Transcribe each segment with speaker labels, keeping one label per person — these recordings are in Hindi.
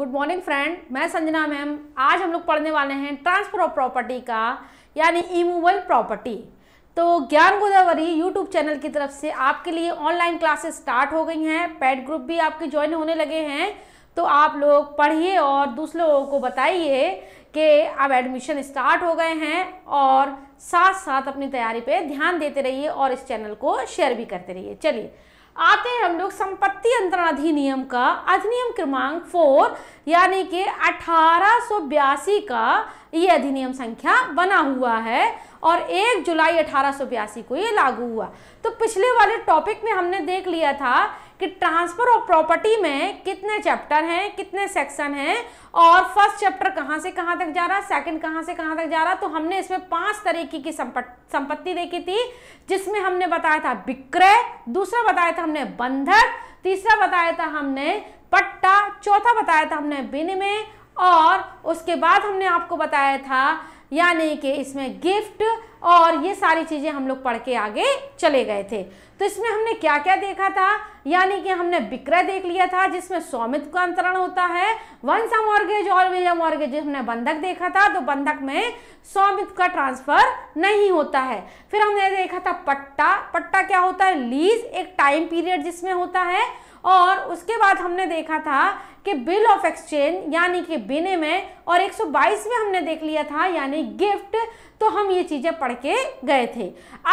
Speaker 1: गुड मॉर्निंग फ्रेंड मैं संजना मैम आज हम लोग पढ़ने वाले हैं ट्रांसफर ऑफ प्रॉपर्टी का यानी इमूवल प्रॉपर्टी तो ज्ञान गोदावरी यूट्यूब चैनल की तरफ से आपके लिए ऑनलाइन क्लासेस स्टार्ट हो गई हैं पेड ग्रुप भी आपके ज्वाइन होने लगे हैं तो आप लोग पढ़िए और दूसरे लोगों को बताइए कि अब एडमिशन स्टार्ट हो गए हैं और साथ साथ अपनी तैयारी पर ध्यान देते रहिए और इस चैनल को शेयर भी करते रहिए चलिए आते हैं हम लोग संपत्ति अंतरण अधिनियम का अधिनियम क्रमांक फोर यानी कि अठारह का ये अधिनियम संख्या बना हुआ है और 1 जुलाई अठारह को ये लागू हुआ तो पिछले वाले टॉपिक में हमने देख लिया था कि ट्रांसफर ऑफ प्रॉपर्टी में कितने चैप्टर हैं कितने सेक्शन हैं और फर्स्ट चैप्टर कहाँ से कहाँ तक जा रहा है सेकेंड कहाँ से कहाँ तक जा रहा तो हमने इसमें पांच तरीके की संपत्ति देखी थी जिसमें हमने बताया था विक्रय दूसरा बताया था हमने बंधक तीसरा बताया था हमने पट्टा चौथा बताया था हमने विनिमय और उसके बाद हमने आपको बताया था यानी कि इसमें गिफ्ट और ये सारी चीज़ें हम लोग पढ़ के आगे चले गए थे तो इसमें हमने क्या क्या देखा था यानी कि हमने विक्रय देख लिया था जिसमें स्वामित्व का अंतरण होता है वंस अ मॉर्गेज और विजय मॉर्गेज हमने बंधक देखा था तो बंधक में स्वामित्व का ट्रांसफर नहीं होता है फिर हमने देखा था पट्टा पट्टा क्या होता है लीज एक टाइम पीरियड जिसमें होता है और उसके बाद हमने देखा था कि बिल ऑफ एक्सचेंज यानी कि विनिमय और 122 में हमने देख लिया था यानी गिफ्ट तो हम ये चीज़ें पढ़ के गए थे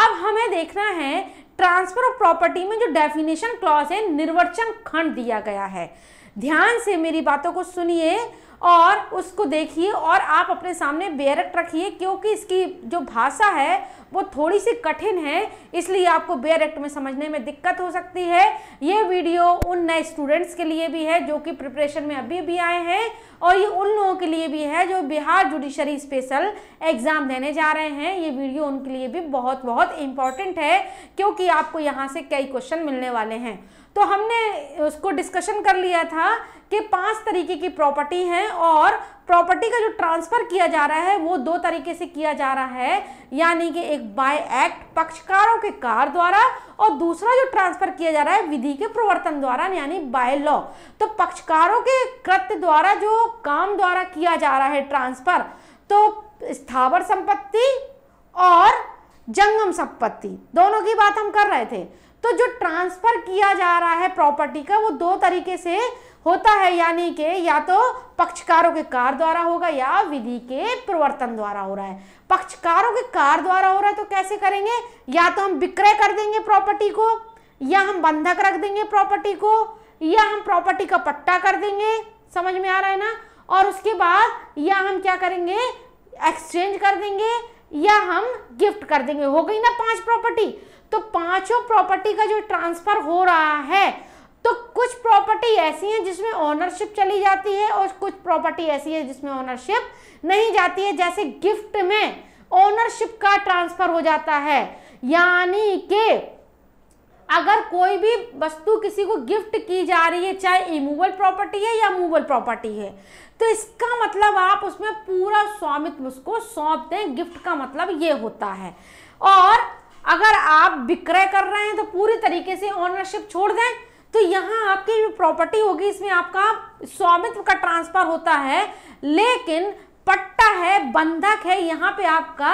Speaker 1: अब हमें देखना है ट्रांसफर ऑफ प्रॉपर्टी में जो डेफिनेशन क्लॉज है निर्वचन खंड दिया गया है ध्यान से मेरी बातों को सुनिए और उसको देखिए और आप अपने सामने बेयरट रखिए क्योंकि इसकी जो भाषा है वो थोड़ी सी कठिन है इसलिए आपको बेयरट में समझने में दिक्कत हो सकती है ये वीडियो उन नए स्टूडेंट्स के लिए भी है जो कि प्रिपरेशन में अभी भी आए हैं और ये उन लोगों के लिए भी है जो बिहार जुडिशरी स्पेशल एग्ज़ाम देने जा रहे हैं ये वीडियो उनके लिए भी बहुत बहुत इम्पॉर्टेंट है क्योंकि आपको यहाँ से कई क्वेश्चन मिलने वाले हैं तो हमने उसको डिस्कशन कर लिया था कि पांच तरीके की प्रॉपर्टी है और प्रॉपर्टी का जो ट्रांसफ़र किया जा रहा है वो दो तरीके से किया जा रहा है यानी कि एक बाय एक्ट पक्षकारों के कार द्वारा और दूसरा जो ट्रांसफ़र किया जा रहा है विधि के प्रवर्तन द्वारा यानी बाय लॉ तो पक्षकारों के कृत्य द्वारा जो काम द्वारा किया जा रहा है ट्रांसफ़र तो स्थावर संपत्ति और जंगम संपत्ति दोनों की बात हम कर रहे थे तो जो ट्रांसफर किया जा रहा है प्रॉपर्टी का वो दो तरीके से होता है यानी कि या तो पक्षकारों के कार द्वारा होगा या विधि के प्रवर्तन द्वारा हो रहा है पक्षकारों के कार द्वारा हो रहा है तो कैसे करेंगे या तो हम विक्रय कर देंगे प्रॉपर्टी को या हम बंधक रख देंगे प्रॉपर्टी को या हम प्रॉपर्टी का पट्टा कर देंगे समझ में आ रहा है ना और उसके बाद या हम क्या करेंगे एक्सचेंज कर देंगे या हम गिफ्ट कर देंगे हो गई ना पांच प्रॉपर्टी तो पांचों प्रॉपर्टी का जो ट्रांसफर हो रहा है तो कुछ प्रॉपर्टी ऐसी हैं जिसमें ओनरशिप चली जाती है और कुछ प्रॉपर्टी ऐसी है जिसमें ओनरशिप नहीं जाती है जैसे गिफ्ट में ओनरशिप का ट्रांसफर हो जाता है यानी कि अगर कोई भी वस्तु किसी को गिफ्ट की जा रही है चाहे इमूवल प्रॉपर्टी है या मूवल प्रॉपर्टी है तो इसका मतलब आप उसमें पूरा स्वामित्व उसको सौंप दें गिफ्ट का मतलब ये होता है और अगर आप विक्रय कर रहे हैं तो पूरी तरीके से ऑनरशिप छोड़ दें तो यहाँ आपकी जो प्रॉपर्टी होगी इसमें आपका स्वामित्व का ट्रांसफर होता है लेकिन पट्टा है बंधक है यहाँ पे आपका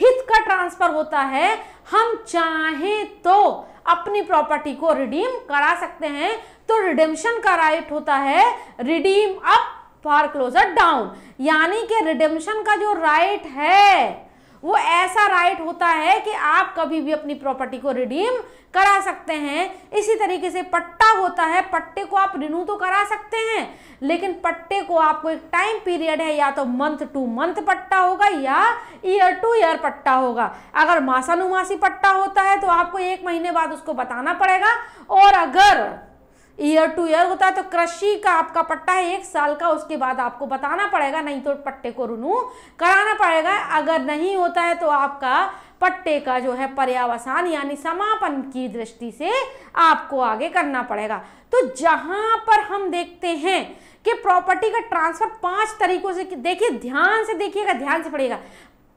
Speaker 1: हित का ट्रांसफर होता है हम चाहें तो अपनी प्रॉपर्टी को रिडीम करा सकते हैं तो रिडेम्शन का राइट होता है redeem up for closure down यानी कि रिडेम्शन का जो राइट है वो ऐसा राइट होता है कि आप कभी भी अपनी प्रॉपर्टी को रिडीम करा सकते हैं इसी तरीके से पट्टा होता है पट्टे को आप रिन्यू तो करा सकते हैं लेकिन पट्टे को आपको एक टाइम पीरियड है या तो मंथ टू मंथ पट्टा होगा या ईयर टू ईयर पट्टा होगा अगर मासानुमासी पट्टा होता है तो आपको एक महीने बाद उसको बताना पड़ेगा और अगर ईयर टू ईयर होता है तो कृषि का आपका पट्टा है एक साल का उसके बाद आपको बताना पड़ेगा नहीं तो पट्टे को रुनू कराना पड़ेगा अगर नहीं होता है तो आपका पट्टे का जो है पर्यावसान यानी समापन की दृष्टि से आपको आगे करना पड़ेगा तो जहां पर हम देखते हैं कि प्रॉपर्टी का ट्रांसफर पांच तरीकों से देखिए ध्यान से देखिएगा ध्यान से पड़ेगा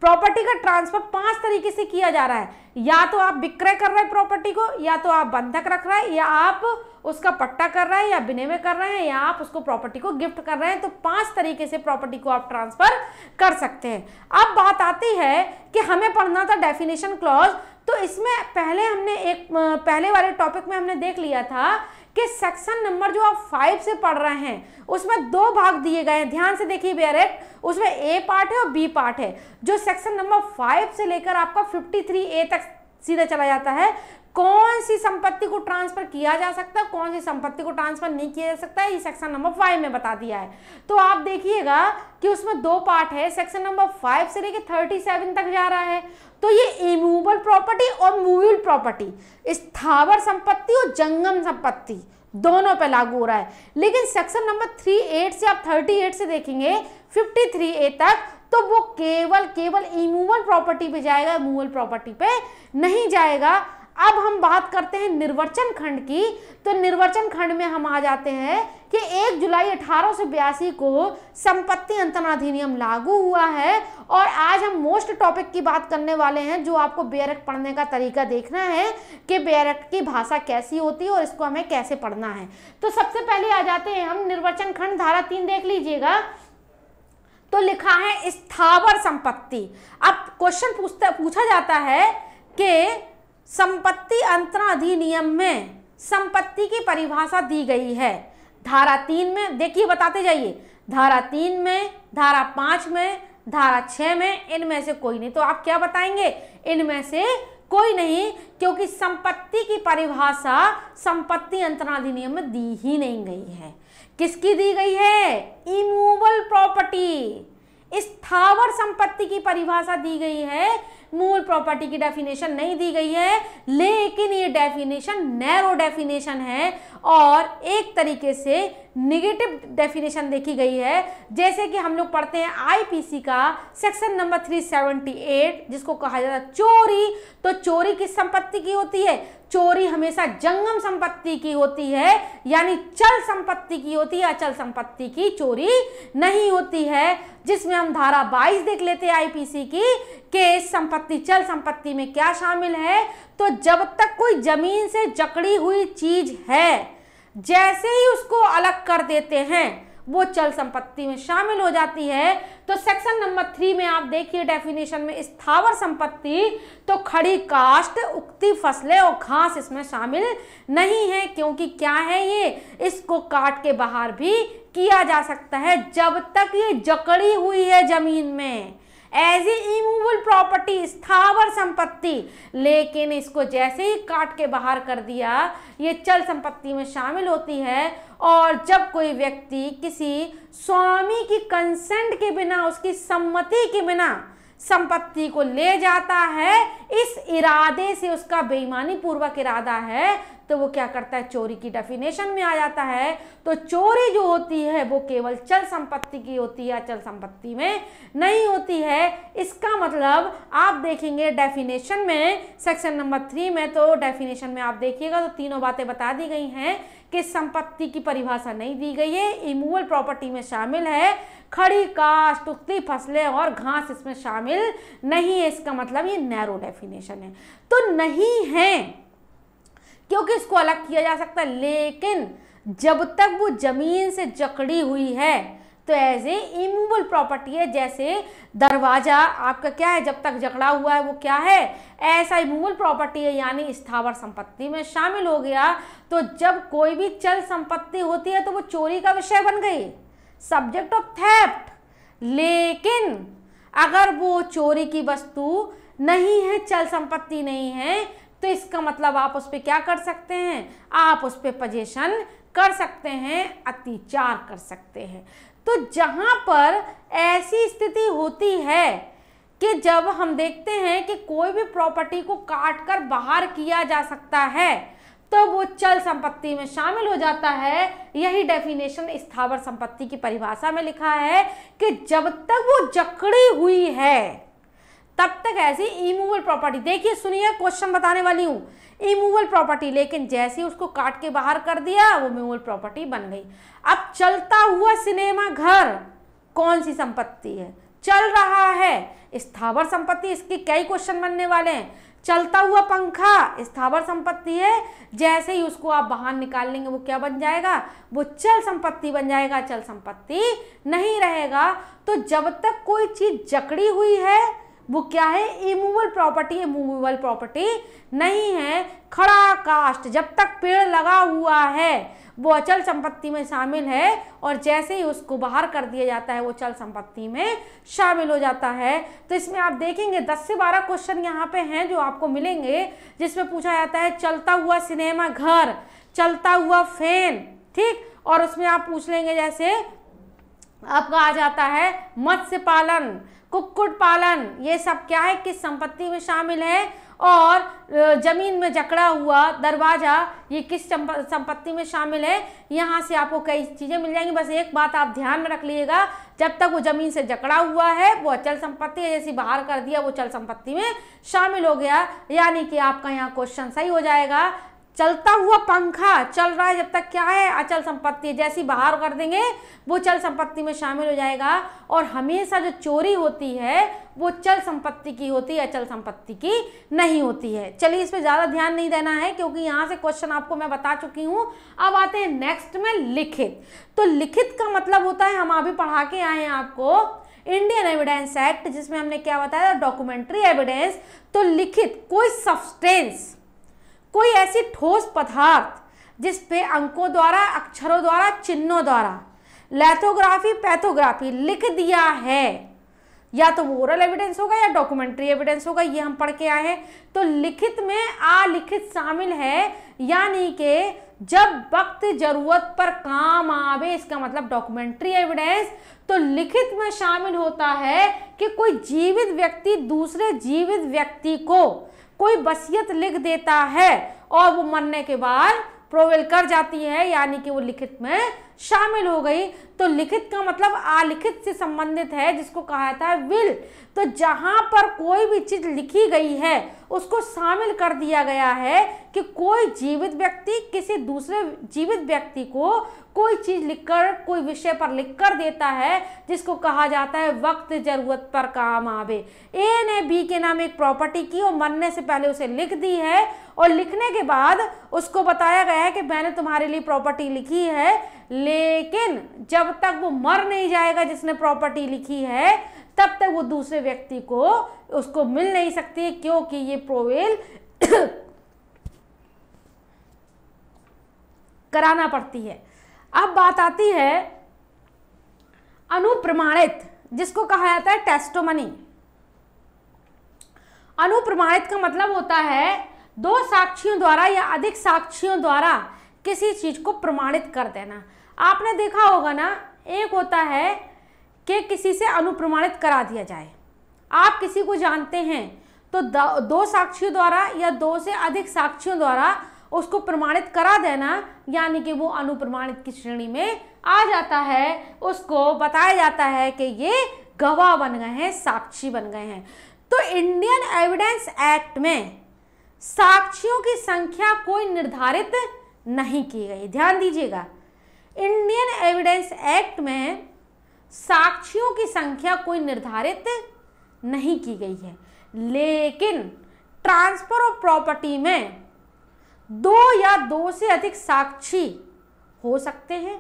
Speaker 1: प्रॉपर्टी का ट्रांसफर पांच तरीके से किया जा रहा है या तो आप विक्रय कर रहे हैं प्रॉपर्टी को या तो आप बंधक रख रहे हैं या आप उसका पट्टा कर रहे हैं या विनिमय कर रहे हैं या आप उसको प्रॉपर्टी को गिफ्ट कर रहे हैं तो पांच तरीके से प्रॉपर्टी को आप ट्रांसफर कर सकते हैं अब बात आती है कि हमें पढ़ना था डेफिनेशन क्लॉज तो इसमें पहले हमने एक पहले वाले टॉपिक में हमने देख लिया था कि सेक्शन नंबर जो आप फाइव से पढ़ रहे हैं उसमें दो भाग दिए गए हैं ध्यान से देखिए बेरेट उसमें ए पार्ट है और बी पार्ट है जो सेक्शन नंबर फाइव से लेकर आपका फिफ्टी थ्री ए तक सीधा चला जाता है कौन सी संपत्ति को ट्रांसफर किया जा सकता है कौन सी संपत्ति को ट्रांसफर नहीं किया जा सकता है ये सेक्शन नंबर फाइव में बता दिया है तो आप देखिएगा कि उसमें दो पार्ट है सेक्शन नंबर फाइव से लेकर थर्टी सेवन तक जा रहा है तो ये इमूवल प्रॉपर्टी और मूवेबल प्रॉपर्टी स्थावर संपत्ति और जंगम संपत्ति दोनों पे लागू हो रहा है लेकिन सेक्शन नंबर थ्री एट से आप थर्टी एट से देखेंगे फिफ्टी थ्री ए तक तो वो केवल केवल इमूवल प्रॉपर्टी पे जाएगा मूवल प्रॉपर्टी पे नहीं जाएगा अब हम बात करते हैं निर्वाचन खंड की तो निर्वाचन खंड में हम आ जाते हैं कि 1 जुलाई अठारह को संपत्ति अंतरण अधिनियम लागू हुआ है और आज हम मोस्ट टॉपिक की बात करने वाले हैं जो आपको बेरक पढ़ने का तरीका देखना है कि बेरक की भाषा कैसी होती है और इसको हमें कैसे पढ़ना है तो सबसे पहले आ जाते हैं हम निर्वाचन खंड धारा तीन देख लीजिएगा तो लिखा है स्थावर संपत्ति अब क्वेश्चन पूछता पूछा जाता है कि संपत्ति अंतरण अधिनियम में संपत्ति की परिभाषा दी गई है धारा तीन में देखिए बताते जाइए धारा तीन में धारा पांच में धारा छह में इनमें से कोई नहीं तो आप क्या बताएंगे इनमें से कोई नहीं क्योंकि संपत्ति की परिभाषा संपत्ति अंतरण अधिनियम में दी ही नहीं गई है किसकी दी गई है इमूवल प्रॉपर्टी स्थावर संपत्ति की परिभाषा दी गई है मूल प्रॉपर्टी की डेफिनेशन नहीं दी गई है लेकिन ये डेफिनेशन नैरो डेफिनेशन है और एक तरीके से नेगेटिव डेफिनेशन देखी गई है जैसे कि हम लोग पढ़ते हैं आईपीसी का सेक्शन नंबर 378 जिसको कहा जाता है चोरी तो चोरी किस संपत्ति की होती है चोरी हमेशा जंगम संपत्ति की होती है यानी चल संपत्ति की होती है अचल संपत्ति की चोरी नहीं होती है जिसमें हम धारा 22 देख लेते हैं आईपीसी की के संपत्ति चल संपत्ति में क्या शामिल है तो जब तक कोई जमीन से जकड़ी हुई चीज है जैसे ही उसको अलग कर देते हैं वो चल संपत्ति में शामिल हो जाती है तो सेक्शन नंबर थ्री में आप देखिए डेफिनेशन में स्थावर संपत्ति तो खड़ी कास्ट उगती फसलें और घास इसमें शामिल नहीं है क्योंकि क्या है ये इसको काट के बाहर भी किया जा सकता है जब तक ये जकड़ी हुई है जमीन में एज ए इमूवल प्रॉपर्टी स्थावर संपत्ति लेकिन इसको जैसे ही काट के बाहर कर दिया ये चल संपत्ति में शामिल होती है और जब कोई व्यक्ति किसी स्वामी की कंसेंट के बिना उसकी सम्मति के बिना संपत्ति को ले जाता है इस इरादे से उसका बेईमानी पूर्वक इरादा है तो वो क्या करता है चोरी की डेफिनेशन में आ जाता है तो चोरी जो होती है वो केवल चल संपत्ति की होती है अचल संपत्ति में नहीं होती है इसका मतलब आप देखेंगे डेफिनेशन में सेक्शन नंबर थ्री में तो डेफिनेशन में आप देखिएगा तो तीनों बातें बता दी गई हैं कि संपत्ति की परिभाषा नहीं दी गई है इमूवल प्रॉपर्टी में शामिल है खड़ी काश्त उगती फसलें और घास इसमें शामिल नहीं है इसका मतलब ये नैरो डेफिनेशन है तो नहीं है क्योंकि इसको अलग किया जा सकता है लेकिन जब तक वो जमीन से जकड़ी हुई है तो एज ए प्रॉपर्टी है जैसे दरवाज़ा आपका क्या है जब तक जकड़ा हुआ है वो क्या है ऐसा इमूवल प्रॉपर्टी है यानी स्थावर संपत्ति में शामिल हो गया तो जब कोई भी चल संपत्ति होती है तो वो चोरी का विषय बन गई सब्जेक्ट ऑफ थेप्ट लेकिन अगर वो चोरी की वस्तु नहीं है चल संपत्ति नहीं है तो इसका मतलब आप उस पर क्या कर सकते हैं आप उस पर पजेशन कर सकते हैं अतिचार कर सकते हैं तो जहाँ पर ऐसी स्थिति होती है कि जब हम देखते हैं कि कोई भी प्रॉपर्टी को काट कर बाहर किया जा सकता है तो वो चल संपत्ति में शामिल हो जाता है यही डेफिनेशन स्थावर संपत्ति की परिभाषा में लिखा है कि जब तक वो जकड़ी हुई है तब तक ऐसी इमूवल प्रॉपर्टी देखिए सुनिए क्वेश्चन बताने वाली हूँ इमूवल प्रॉपर्टी लेकिन जैसे ही उसको काट के बाहर कर दिया वो मूवल प्रॉपर्टी बन गई अब चलता हुआ सिनेमा घर कौन सी संपत्ति है चल रहा है स्थावर संपत्ति इसके कई क्वेश्चन बनने वाले हैं चलता हुआ पंखा स्थावर संपत्ति है जैसे ही उसको आप बाहर निकाल लेंगे वो क्या बन जाएगा वो चल संपत्ति बन जाएगा चल संपत्ति नहीं रहेगा तो जब तक कोई चीज़ जकड़ी हुई है वो क्या है इमूवल प्रॉपर्टी इमूवेबल प्रॉपर्टी नहीं है खड़ा कास्ट जब तक पेड़ लगा हुआ है वो अचल संपत्ति में शामिल है और जैसे ही उसको बाहर कर दिया जाता है वो चल संपत्ति में शामिल हो जाता है तो इसमें आप देखेंगे 10 से 12 क्वेश्चन यहाँ पे हैं जो आपको मिलेंगे जिसमें पूछा जाता है चलता हुआ सिनेमा घर चलता हुआ फैन ठीक और उसमें आप पूछ लेंगे जैसे आपका आ जाता है मत्स्य पालन कुक्कुट पालन ये सब क्या है किस संपत्ति में शामिल है और जमीन में जकड़ा हुआ दरवाजा ये किस संपत्ति में शामिल है यहाँ से आपको कई चीज़ें मिल जाएंगी बस एक बात आप ध्यान में रख लीजिएगा जब तक वो जमीन से जकड़ा हुआ है वो अचल संपत्ति है जैसे बाहर कर दिया वो चल संपत्ति में शामिल हो गया यानी कि आपका यहाँ क्वेश्चन सही हो जाएगा चलता हुआ पंखा चल रहा है जब तक क्या है अचल संपत्ति जैसी बाहर कर देंगे वो चल संपत्ति में शामिल हो जाएगा और हमेशा जो चोरी होती है वो चल संपत्ति की होती है अचल संपत्ति की नहीं होती है चलिए इस पर ज़्यादा ध्यान नहीं देना है क्योंकि यहाँ से क्वेश्चन आपको मैं बता चुकी हूँ अब आते हैं नेक्स्ट में लिखित तो लिखित का मतलब होता है हम अभी पढ़ा के आए हैं आपको इंडियन एविडेंस एक्ट जिसमें हमने क्या बताया डॉक्यूमेंट्री एविडेंस तो लिखित कोई सब्सटेंस कोई ऐसी ठोस पदार्थ जिस पे अंकों द्वारा अक्षरों द्वारा चिन्हों द्वारा लेथोग्राफी पैथोग्राफी लिख दिया है या तो वो ओरल एविडेंस होगा या डॉक्यूमेंट्री एविडेंस होगा ये हम पढ़ के आए हैं तो लिखित में आ लिखित शामिल है यानी कि जब वक्त जरूरत पर काम आवे इसका मतलब डॉक्यूमेंट्री एविडेंस तो लिखित में शामिल होता है कि कोई जीवित व्यक्ति दूसरे जीवित व्यक्ति को कोई वसीयत लिख देता है और वो मरने के बाद प्रोवेल कर जाती है यानी कि वो लिखित में शामिल हो गई तो लिखित का मतलब आलिखित से संबंधित है जिसको कहा जाता है विल तो जहाँ पर कोई भी चीज़ लिखी गई है उसको शामिल कर दिया गया है कि कोई जीवित व्यक्ति किसी दूसरे जीवित व्यक्ति को कोई चीज़ लिखकर कोई विषय पर लिखकर देता है जिसको कहा जाता है वक्त ज़रूरत पर काम आवे ए ने बी के नाम एक प्रॉपर्टी की और मरने से पहले उसे लिख दी है और लिखने के बाद उसको बताया गया है कि मैंने तुम्हारे लिए प्रॉपर्टी लिखी है लेकिन जब जब तक वो मर नहीं जाएगा जिसने प्रॉपर्टी लिखी है तब तक वो दूसरे व्यक्ति को उसको मिल नहीं सकती क्योंकि ये प्रोवेल कराना पड़ती है अब बात आती है अनुप्रमाणित जिसको कहा जाता है टेस्टोमनी अनुप्रमाणित का मतलब होता है दो साक्षियों द्वारा या अधिक साक्षियों द्वारा किसी चीज को प्रमाणित कर देना आपने देखा होगा ना एक होता है कि किसी से अनुप्रमाणित करा दिया जाए आप किसी को जानते हैं तो दो साक्षियों द्वारा या दो से अधिक साक्षियों द्वारा उसको प्रमाणित करा देना यानी कि वो अनुप्रमाणित की श्रेणी में आ जाता है उसको बताया जाता है कि ये गवाह बन गए हैं साक्षी बन गए हैं तो इंडियन एविडेंस एक्ट में साक्षियों की संख्या कोई निर्धारित नहीं की गई ध्यान दीजिएगा इंडियन एविडेंस एक्ट में साक्षियों की संख्या कोई निर्धारित नहीं की गई है लेकिन ट्रांसफर ऑफ प्रॉपर्टी में दो या दो से अधिक साक्षी हो सकते हैं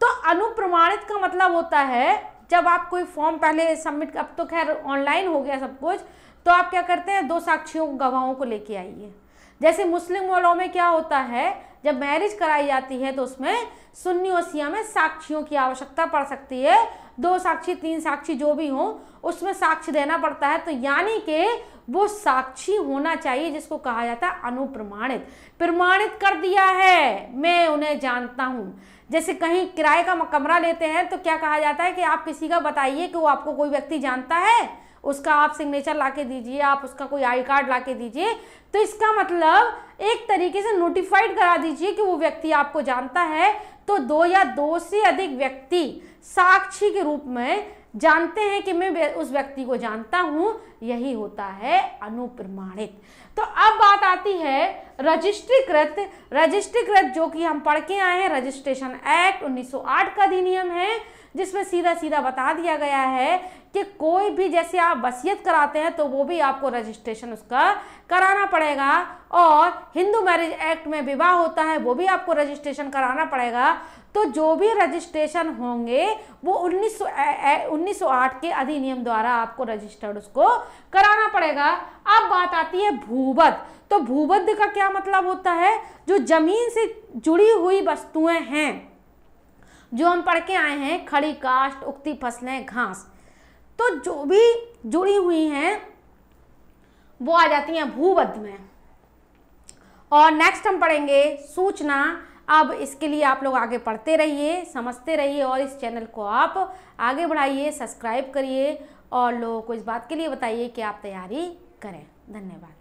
Speaker 1: तो अनुप्रमाणित का मतलब होता है जब आप कोई फॉर्म पहले सबमिट अब तो खैर ऑनलाइन हो गया सब कुछ तो आप क्या करते हैं दो साक्षियों गवाहों को लेके आइए जैसे मुस्लिम वालों में क्या होता है जब मैरिज कराई जाती है तो उसमें सुन्नी सिया में साक्षियों की आवश्यकता पड़ सकती है दो साक्षी तीन साक्षी जो भी हो उसमें साक्ष्य देना पड़ता है तो यानी कि वो साक्षी होना चाहिए जिसको कहा जाता है अनुप्रमाणित प्रमाणित कर दिया है मैं उन्हें जानता हूँ जैसे कहीं किराए का कमरा लेते हैं तो क्या कहा जाता है कि आप किसी का बताइए कि वो आपको कोई व्यक्ति जानता है उसका आप सिग्नेचर ला के दीजिए आप उसका कोई आई कार्ड ला के दीजिए तो इसका मतलब एक तरीके से नोटिफाइड करा दीजिए कि वो व्यक्ति आपको जानता है तो दो या दो से अधिक व्यक्ति साक्षी के रूप में जानते हैं कि मैं उस व्यक्ति को जानता हूँ यही होता है अनुप्रमाणित तो अब बात आती है रजिस्ट्रीकृत रजिस्ट्रीकृत जो कि हम पढ़ के आए हैं रजिस्ट्रेशन एक्ट 1908 का अधिनियम है जिसमें सीधा सीधा बता दिया गया है कि कोई भी जैसे आप वसीयत कराते हैं तो वो भी आपको रजिस्ट्रेशन उसका कराना पड़ेगा और हिंदू मैरिज एक्ट में विवाह होता है वो भी आपको रजिस्ट्रेशन कराना पड़ेगा तो जो भी रजिस्ट्रेशन होंगे वो 1900 1908 के अधिनियम द्वारा आपको रजिस्टर्ड उसको कराना पड़ेगा अब बात आती है भूबद तो भूबद्ध का क्या मतलब होता है जो जमीन से जुड़ी हुई वस्तुएं हैं जो हम पढ़ के आए हैं खड़ी काष्ट उगती फसलें घास तो जो भी जुड़ी हुई हैं वो आ जाती हैं भूबद्ध में और नेक्स्ट हम पढ़ेंगे सूचना अब इसके लिए आप लोग आगे पढ़ते रहिए समझते रहिए और इस चैनल को आप आगे बढ़ाइए सब्सक्राइब करिए और लोगों को इस बात के लिए बताइए कि आप तैयारी करें धन्यवाद